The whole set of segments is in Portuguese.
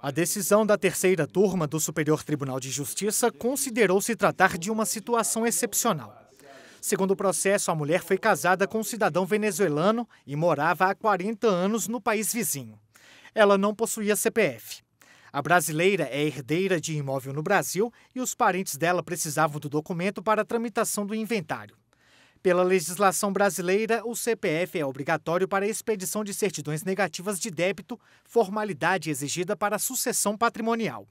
A decisão da terceira turma do Superior Tribunal de Justiça considerou se tratar de uma situação excepcional. Segundo o processo, a mulher foi casada com um cidadão venezuelano e morava há 40 anos no país vizinho. Ela não possuía CPF. A brasileira é herdeira de imóvel no Brasil e os parentes dela precisavam do documento para a tramitação do inventário. Pela legislação brasileira, o CPF é obrigatório para a expedição de certidões negativas de débito, formalidade exigida para a sucessão patrimonial.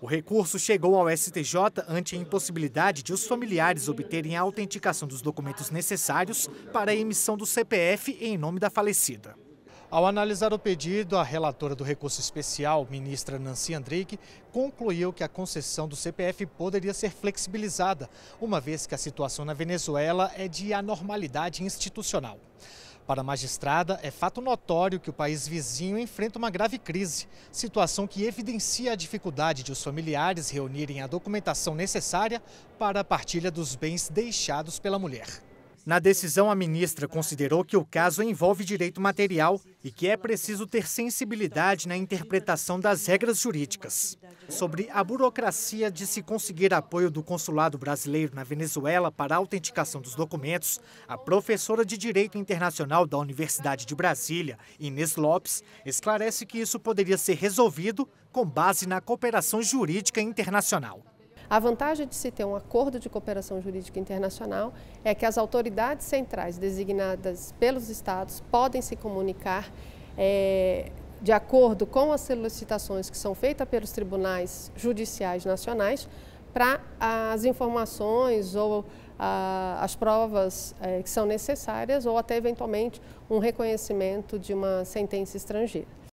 O recurso chegou ao STJ ante a impossibilidade de os familiares obterem a autenticação dos documentos necessários para a emissão do CPF em nome da falecida. Ao analisar o pedido, a relatora do recurso especial, ministra Nancy Andreik, concluiu que a concessão do CPF poderia ser flexibilizada, uma vez que a situação na Venezuela é de anormalidade institucional. Para a magistrada, é fato notório que o país vizinho enfrenta uma grave crise, situação que evidencia a dificuldade de os familiares reunirem a documentação necessária para a partilha dos bens deixados pela mulher. Na decisão, a ministra considerou que o caso envolve direito material e que é preciso ter sensibilidade na interpretação das regras jurídicas. Sobre a burocracia de se conseguir apoio do consulado brasileiro na Venezuela para a autenticação dos documentos, a professora de Direito Internacional da Universidade de Brasília, Inês Lopes, esclarece que isso poderia ser resolvido com base na cooperação jurídica internacional. A vantagem de se ter um acordo de cooperação jurídica internacional é que as autoridades centrais designadas pelos estados podem se comunicar é, de acordo com as solicitações que são feitas pelos tribunais judiciais nacionais para as informações ou ah, as provas é, que são necessárias ou até eventualmente um reconhecimento de uma sentença estrangeira.